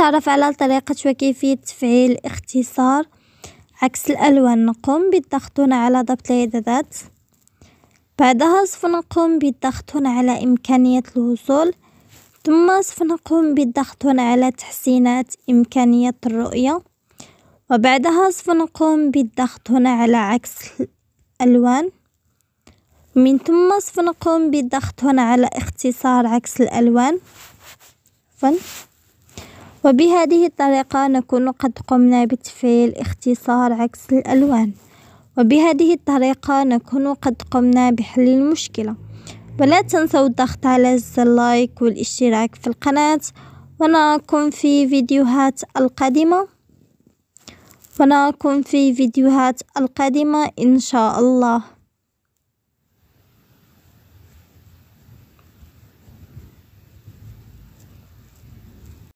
نتعرف على طريقة وكيفية تفعيل اختصار عكس الألوان نقوم بالضغط هنا على ضبط الإعدادات بعدها سوف نقوم بالضغط هنا على إمكانية الوصول ثم سوف نقوم بالضغط هنا على تحسينات إمكانية الرؤية وبعدها سوف نقوم بالضغط هنا على عكس الألوان من ثم سوف نقوم بالضغط هنا على اختصار عكس الألوان عفوا وبهذه الطريقة نكون قد قمنا بتفعيل اختصار عكس الألوان وبهذه الطريقة نكون قد قمنا بحل المشكلة ولا تنسوا الضغط على زر اللايك والاشتراك في القناة ونراكم في فيديوهات القادمة ونراكم في فيديوهات القادمة إن شاء الله